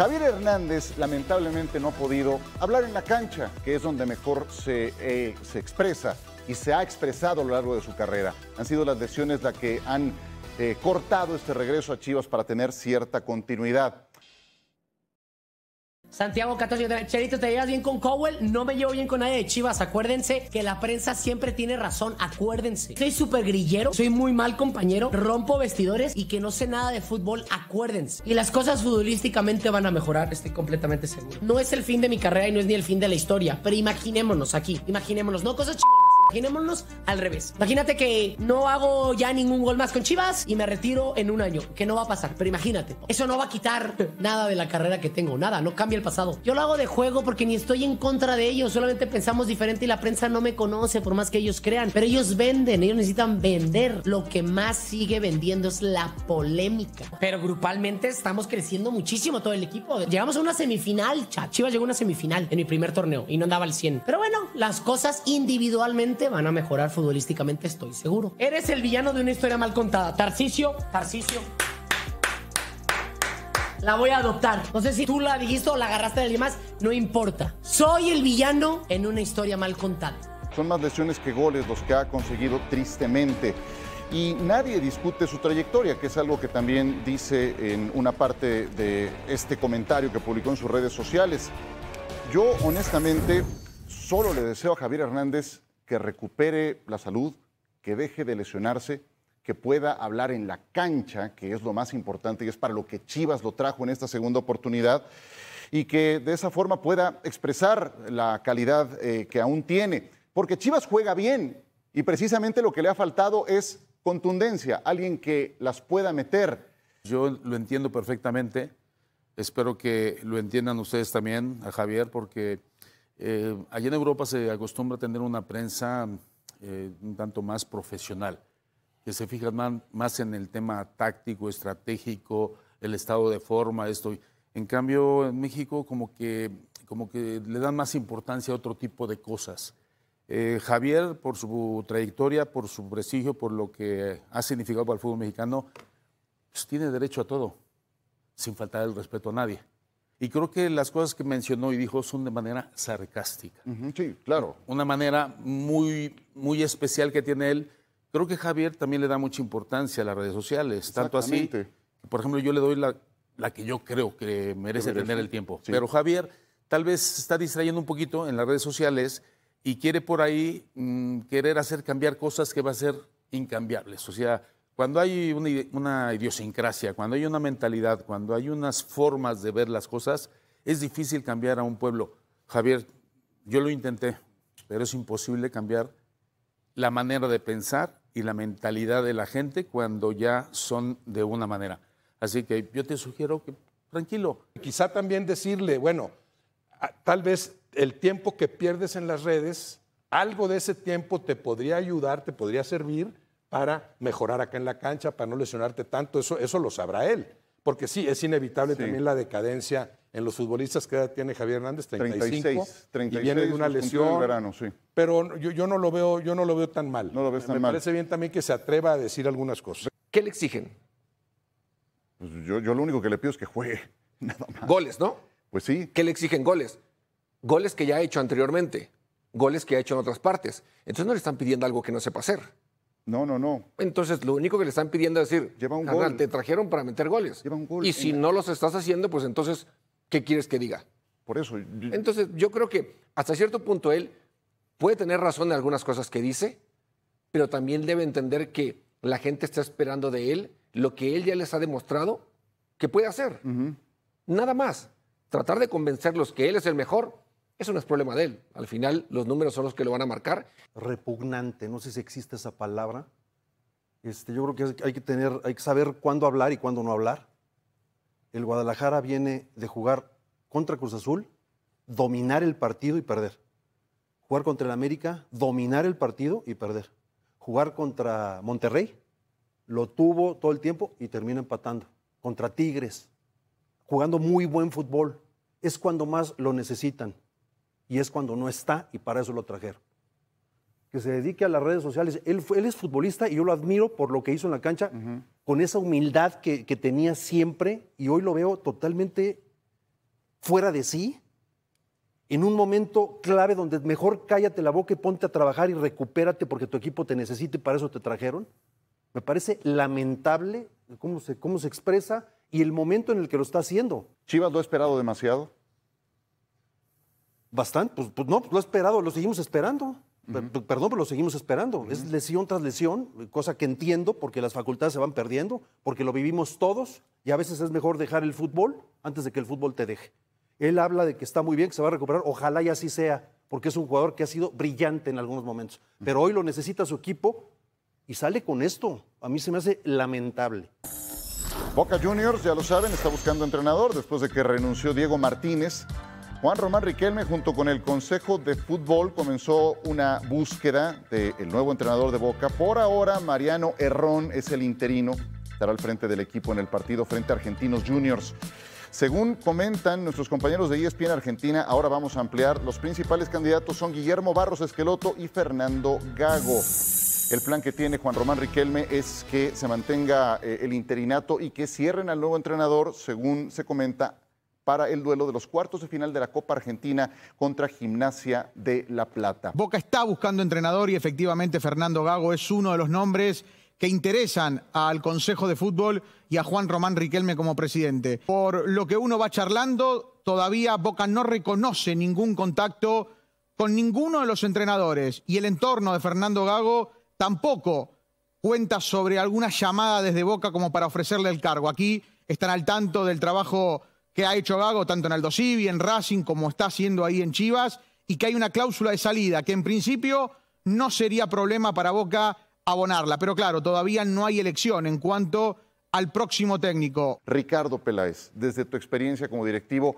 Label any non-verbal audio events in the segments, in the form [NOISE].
Javier Hernández lamentablemente no ha podido hablar en la cancha, que es donde mejor eh, se, expresa y se ha expresado a lo largo de su carrera. Han sido las lesiones las que han eh, cortado este regreso a Chivas para tener cierta continuidad. Santiago 14, Cherito, ¿te llevas bien con Cowell? No me llevo bien con nadie de Chivas. Acuérdense que la prensa siempre tiene razón. Acuérdense. Soy súper grillero, soy muy mal compañero, rompo vestidores y que no sé nada de fútbol. Acuérdense. Y las cosas futbolísticamente van a mejorar, estoy completamente seguro. No es el fin de mi carrera y no es ni el fin de la historia, pero imaginémonos aquí. Imaginémonos, no cosas ch... Imaginémonos al revés. Imagínate que no hago ya ningún gol más con Chivas y me retiro en un año, que no va a pasar. Pero imagínate, eso no va a quitar [LAUGHS] nada de la carrera que tengo, nada, no cambia el pasado. Yo lo hago de juego porque ni estoy en contra de ellos, solamente pensamos diferente y la prensa no me conoce por más que ellos crean. Pero ellos venden, ellos necesitan vender. Lo que más sigue vendiendo es la polémica. Pero grupalmente estamos creciendo muchísimo todo el equipo. Llegamos a una semifinal, chat. Chivas llegó a una semifinal en mi primer torneo y no andaba al 100. Pero bueno, las cosas individualmente van a mejorar futbolísticamente, estoy seguro. Eres el villano de una historia mal contada. Tarcisio, Tarcisio. La voy a adoptar. No sé si tú la dijiste o la agarraste de alguien más, no importa. Soy el villano en una historia mal contada. Son más lesiones que goles los que ha conseguido tristemente y nadie discute su trayectoria, que es algo que también dice en una parte de este comentario que publicó en sus redes sociales. Yo honestamente solo le deseo a Javier Hernández que recupere la salud, que deje de lesionarse, que pueda hablar en la cancha, que es lo más importante y es para lo que Chivas lo trajo en esta segunda oportunidad, y que de esa forma pueda expresar la calidad eh, que aún tiene. Porque Chivas juega bien y precisamente lo que le ha faltado es contundencia, alguien que las pueda meter. Yo lo entiendo perfectamente, espero que lo entiendan ustedes también, a Javier, porque eh, allí en Europa se acostumbra a tener una prensa eh, un tanto más profesional, que se fija más, en el tema táctico, estratégico, el estado de forma, esto. En cambio, en México como que, como que le dan más importancia a otro tipo de cosas. Eh, Javier, por su trayectoria, por su prestigio, por lo que ha significado para el fútbol mexicano, pues tiene derecho a todo, sin faltar el respeto a nadie. Y creo que las cosas que mencionó y dijo son de manera sarcástica. sí, claro. Una manera muy, muy especial que tiene él. Creo que Javier también le da mucha importancia a las redes sociales. Tanto así, por ejemplo, yo le doy la, la que yo creo que merece, tener el tiempo. Pero Javier tal vez se está distrayendo un poquito en las redes sociales y quiere por ahí mm, querer hacer cambiar cosas que va a ser incambiables. O sea, cuando hay una, idiosincrasia, cuando hay una mentalidad, cuando hay unas formas de ver las cosas, es difícil cambiar a un pueblo. Javier, yo lo intenté, pero es imposible cambiar la manera de pensar y la mentalidad de la gente cuando ya son de una manera. Así que yo te sugiero que tranquilo. Quizá también decirle, bueno, tal vez el tiempo que pierdes en las redes, algo de ese tiempo te podría ayudar, te podría servir para mejorar acá en la cancha, para no lesionarte tanto, eso, eso lo sabrá él. Porque sí, es inevitable también la decadencia en los futbolistas que tiene Javier Hernández, 35, 36, y viene de una pues, lesión. Pero yo, no lo veo, yo no lo veo tan mal. No lo Me parece bien también que se atreva a decir algunas cosas. ¿Qué le exigen? Pues yo, lo único que le pido es que juegue. [LAUGHS] Goles, ¿no? Pues sí. ¿Qué le exigen goles? Goles que ya ha hecho anteriormente, goles que ha hecho en otras partes. Entonces no le están pidiendo algo que no sepa hacer. No, no, no. Entonces, lo único que le están pidiendo es decir, Lleva un te trajeron para meter goles. Y si no los estás haciendo, pues entonces, ¿qué quieres que diga? Por eso. Entonces, yo creo que hasta cierto punto él puede tener razón en algunas cosas que dice, pero también debe entender que la gente está esperando de él lo que él ya les ha demostrado que puede hacer. Nada más. Tratar de convencerlos que él es el mejor eso no es problema de él. Al final, los números son los que lo van a marcar. Repugnante, no sé si existe esa palabra. Este, yo creo que hay que, tener, hay que saber cuándo hablar y cuándo no hablar. El Guadalajara viene de jugar contra Cruz Azul, dominar el partido y perder. Jugar contra el América, dominar el partido y perder. Jugar contra Monterrey, lo tuvo todo el tiempo y termina empatando. Contra Tigres, jugando muy buen fútbol. Es cuando más lo necesitan y es cuando no está y para eso lo trajeron. Que se dedique a las redes sociales. Él, es futbolista y yo lo admiro por lo que hizo en la cancha, con esa humildad que, tenía siempre y hoy lo veo totalmente fuera de sí, en un momento clave donde mejor cállate la boca y ponte a trabajar y recupérate porque tu equipo te necesita y para eso te trajeron. Me parece lamentable cómo se, cómo se expresa y el momento en el que lo está haciendo. Chivas lo ha esperado demasiado. Bastante, pues, pues no, pues, lo he esperado, lo seguimos esperando. Perdón, pero lo seguimos esperando. Es lesión tras lesión, cosa que entiendo porque las facultades se van perdiendo, porque lo vivimos todos y a veces es mejor dejar el fútbol antes de que el fútbol te deje. Él habla de que está muy bien, que se va a recuperar, ojalá y así sea, porque es un jugador que ha sido brillante en algunos momentos. Pero hoy lo necesita su equipo y sale con esto. A mí se me hace lamentable. Boca Juniors, ya lo saben, está buscando entrenador después de que renunció Diego Martínez Juan Román Riquelme junto con el Consejo de Fútbol comenzó una búsqueda del nuevo entrenador de Boca. Por ahora, Mariano Herrón es el interino, estará al frente del equipo en el partido frente a Argentinos Juniors. Según comentan nuestros compañeros de ESPN Argentina, ahora vamos a ampliar. Los principales candidatos son Guillermo Barros Esqueloto y Fernando Gago. El plan que tiene Juan Román Riquelme es que se mantenga eh, el interinato y que cierren al nuevo entrenador, según se comenta, para el duelo de los cuartos de final de la Copa Argentina contra Gimnasia de La Plata. Boca está buscando entrenador y efectivamente Fernando Gago es uno de los nombres que interesan al Consejo de Fútbol y a Juan Román Riquelme como presidente. Por lo que uno va charlando, todavía Boca no reconoce ningún contacto con ninguno de los entrenadores y el entorno de Fernando Gago tampoco cuenta sobre alguna llamada desde Boca como para ofrecerle el cargo. Aquí están al tanto del trabajo que ha hecho vago tanto en Aldo en Racing, como está haciendo ahí en Chivas, y que hay una cláusula de salida que en principio no sería problema para Boca abonarla. Pero claro, todavía no hay elección en cuanto al próximo técnico. Ricardo Peláez, desde tu experiencia como directivo,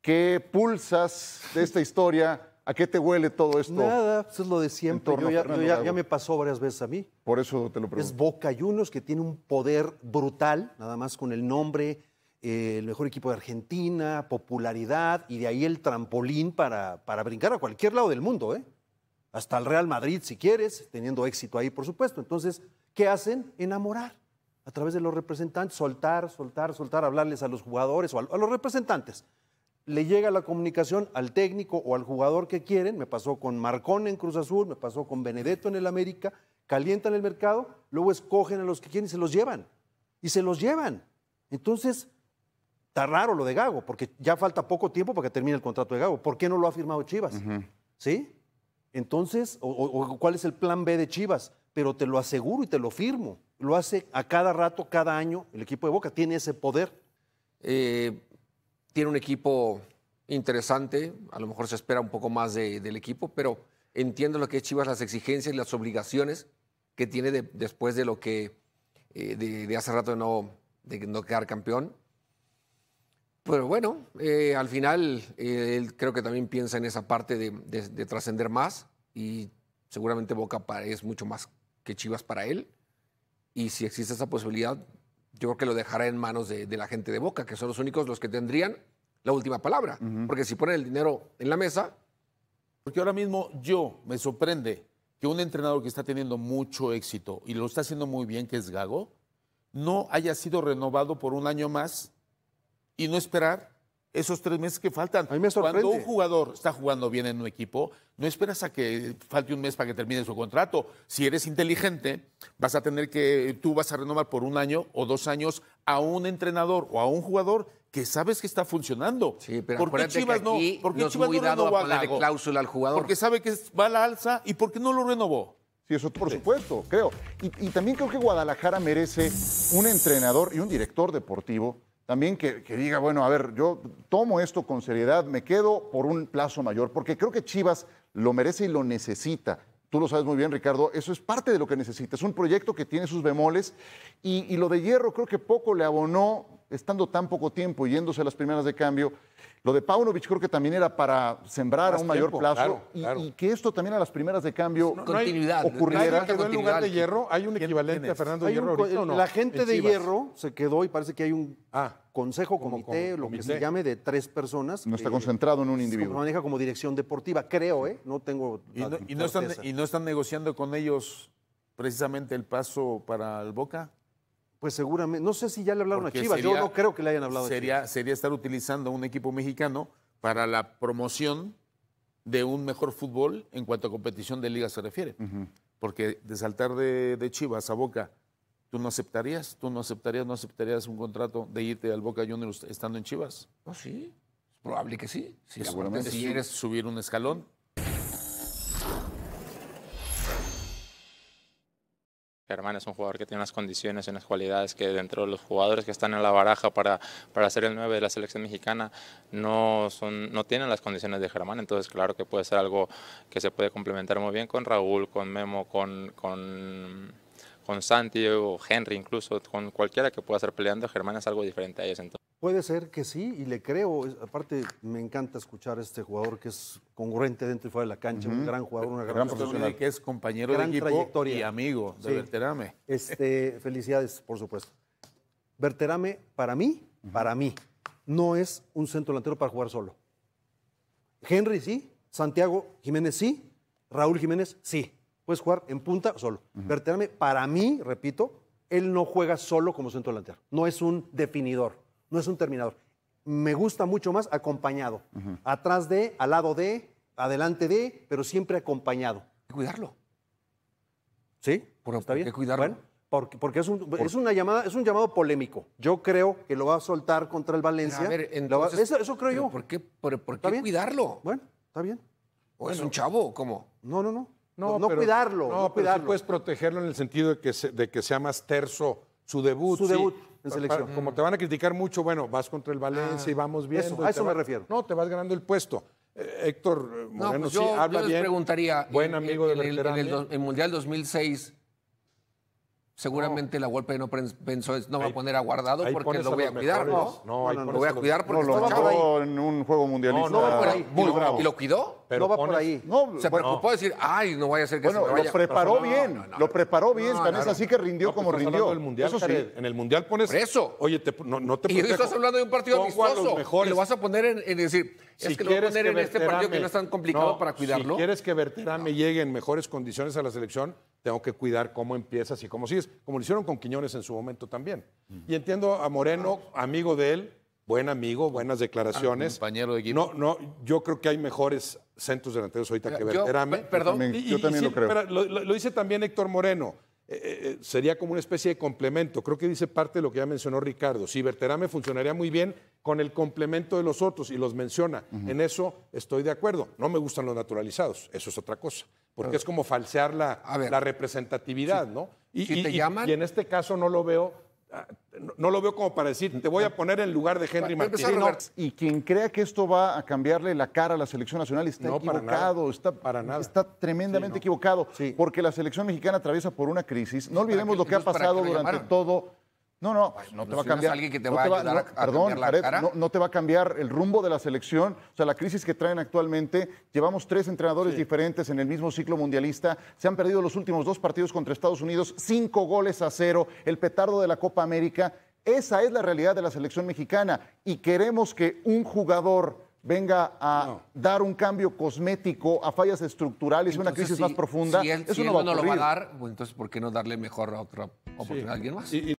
¿qué pulsas de esta historia? ¿A qué te huele todo esto? Nada, eso pues es lo de siempre. ya, me pasó varias veces a mí. Por eso te lo pregunto. Es Boca Juniors que tiene un poder brutal, nada más con el nombre, eh, el mejor equipo de Argentina, popularidad y de ahí el trampolín para, para brincar a cualquier lado del mundo, ¿eh? hasta el Real Madrid si quieres, teniendo éxito ahí, por supuesto. Entonces, ¿qué hacen? Enamorar a través de los representantes, soltar, soltar, soltar, hablarles a los jugadores o a los representantes. Le llega la comunicación al técnico o al jugador que quieren, me pasó con Marcón en Cruz Azul, me pasó con Benedetto en el América, calientan el mercado, luego escogen a los que quieren y se los llevan. Y se los llevan. Entonces, Está raro lo de Gago, porque ya falta poco tiempo para que termine el contrato de Gago. ¿Por qué no lo ha firmado Chivas? ¿Sí? Entonces, o, ¿cuál es el plan B de Chivas? Pero te lo aseguro y te lo firmo. Lo hace a cada rato, cada año. El equipo de Boca tiene ese poder. Eh, tiene un equipo interesante. A lo mejor se espera un poco más del equipo, pero entiendo lo que es Chivas, las exigencias y las obligaciones que tiene después de lo que eh, de, de, hace rato de no, de no quedar campeón. Pero bueno, eh, al final eh, él creo que también piensa en esa parte de, trascender más y seguramente Boca es mucho más que Chivas para él. Y si existe esa posibilidad, yo creo que lo dejará en manos de, la gente de Boca, que son los únicos los que tendrían la última palabra. Porque si ponen el dinero en la mesa... Porque ahora mismo yo me sorprende que un entrenador que está teniendo mucho éxito y lo está haciendo muy bien, que es Gago, no haya sido renovado por un año más y no esperar esos tres meses que faltan. Cuando un jugador está jugando bien en un equipo, no esperas a que falte un mes para que termine su contrato. Si eres inteligente, vas a tener que, tú vas a renovar por un año o dos años a un entrenador o a un jugador que sabes que está funcionando. Sí, pero ¿Por Chivas no? ¿Por qué no a, cláusula al jugador? Porque sabe que va a la alza y ¿por qué no lo renovó? Sí, eso por supuesto, creo. y también creo que Guadalajara merece un entrenador y un director deportivo también que, diga, bueno, a ver, yo tomo esto con seriedad, me quedo por un plazo mayor, porque creo que Chivas lo merece y lo necesita. Tú lo sabes muy bien, Ricardo, eso es parte de lo que necesita. Es un proyecto que tiene sus bemoles y, y lo de Hierro creo que poco le abonó estando tan poco tiempo, yéndose a las primeras de cambio. Lo de Paunovic creo que también era para sembrar a un mayor plazo y, que esto también a las primeras de cambio no, ocurriera. en lugar de Hierro? ¿Hay un equivalente a Fernando Hierro La gente de Hierro se quedó y parece que hay un ah, consejo, comité, como, lo que se llame, de tres personas. No está concentrado en un individuo. maneja como dirección deportiva, creo, ¿eh? No tengo y no, están, ¿Y no están negociando con ellos precisamente el paso para el Boca? Pues seguramente, no sé si ya le hablaron a Chivas, yo no creo que le hayan hablado sería, a Chivas. Sería estar utilizando un equipo mexicano para la promoción de un mejor fútbol en cuanto a competición de liga se refiere. Porque de saltar de, Chivas a Boca, ¿tú no aceptarías? ¿Tú no aceptarías, no aceptarías un contrato de irte al Boca Juniors estando en Chivas? Ah, sí, es probable que sí. Si, sí, seguramente si subir un escalón. Germán es un jugador que tiene unas condiciones y unas cualidades que dentro de los jugadores que están en la baraja para, para ser el 9 de la selección mexicana no, son, no tienen las condiciones de Germán, entonces claro que puede ser algo que se puede complementar muy bien con Raúl, con Memo, con, con con Santi o Henry incluso, con cualquiera que pueda estar peleando, Germán es algo diferente a ellos. Entonces. Puede ser que sí, y le creo. Aparte, me encanta escuchar a este jugador que es congruente dentro y fuera de la cancha, un gran jugador, una gran, gran profesional. que es compañero de trayectoria. y amigo de Berterame. Este, [LAUGHS] felicidades, por supuesto. Berterame, para mí, para mí, no es un centro delantero para jugar solo. Henry sí, Santiago Jiménez sí, Raúl Jiménez sí. Puedes jugar en punta solo. Verterame, Berterame, para mí, repito, él no juega solo como centro delantero. No es un definidor no es un terminador. Me gusta mucho más acompañado. Atrás de, al lado de, adelante de, pero siempre acompañado. Hay cuidarlo. ¿Sí? Por, ¿Está bien? cuidarlo. porque, es, un, una llamada, es un llamado polémico. Yo creo que lo va a soltar contra el Valencia. eso, creo yo. ¿Por qué, cuidarlo? Bueno, está bien. ¿O es un chavo cómo? No, no, no. No, cuidarlo. No, cuidarlo. puedes protegerlo en el sentido de que, de que sea más terso su debut. Su debut como te van a criticar mucho, bueno, vas contra el Valencia y ah, vamos bien. Eso, a eso me refiero. No, te vas ganando el puesto. Eh, Héctor eh, Moreno pues sí habla yo les bien. preguntaría. Buen eh, amigo en, el, Mundial 2006 seguramente la golpe no pensó no va a poner aguardado porque lo voy a, cuidar, ¿no? No, lo voy a cuidar porque lo, en un juego mundialista. No, ¿Y lo cuidó? no va por ahí. No, se preocupó de decir, ay, no vaya a ser que se Lo preparó bien, lo preparó bien, es así que rindió como rindió. el mundial, eso sí. En el mundial pones. Por eso. Oye, no, te Y estás hablando de un partido amistoso. Y lo vas a poner en, decir, es que lo voy a poner en este partido que no es tan complicado para cuidarlo. Si quieres que me llegue en mejores condiciones a la selección, tengo que cuidar cómo empiezas y cómo sigues, como lo hicieron con Quiñones en su momento también. Mm. Y entiendo a Moreno, amigo de él, buen amigo, buenas declaraciones. Ah, compañero de equipo. No, no, yo creo que hay mejores centros delanteros ahorita que Berterame. Perdón, yo también, lo creo. lo, dice también Héctor Moreno. Eh, eh, eh, sería como una especie de complemento. Creo que dice parte de lo que ya mencionó Ricardo. Si verterame Berterame funcionaría muy bien con el complemento de los otros y los menciona. En eso estoy de acuerdo. No me gustan los naturalizados, eso es otra cosa. Porque es como falsear la, representatividad, ¿no? y en este caso no lo veo no lo veo como para decir, te voy a poner en lugar de Henry Martínez. y quien crea que esto va a cambiarle la cara a la selección nacional está equivocado, está, para nada. está tremendamente equivocado, porque la selección mexicana atraviesa por una crisis. No olvidemos lo que ha pasado durante todo no, no, no pues te va a cambiar. No, te va a cambiar el rumbo de la selección. O sea, la crisis que traen actualmente, llevamos tres entrenadores diferentes en el mismo ciclo mundialista. Se han perdido los últimos dos partidos contra Estados Unidos, cinco goles a cero, el petardo de la Copa América. Esa es la realidad de la selección mexicana y queremos que un jugador venga a dar un cambio cosmético a fallas estructurales una crisis más profunda. Si él, no, lo va a dar, pues, entonces ¿por qué no darle mejor a otra oportunidad a alguien más?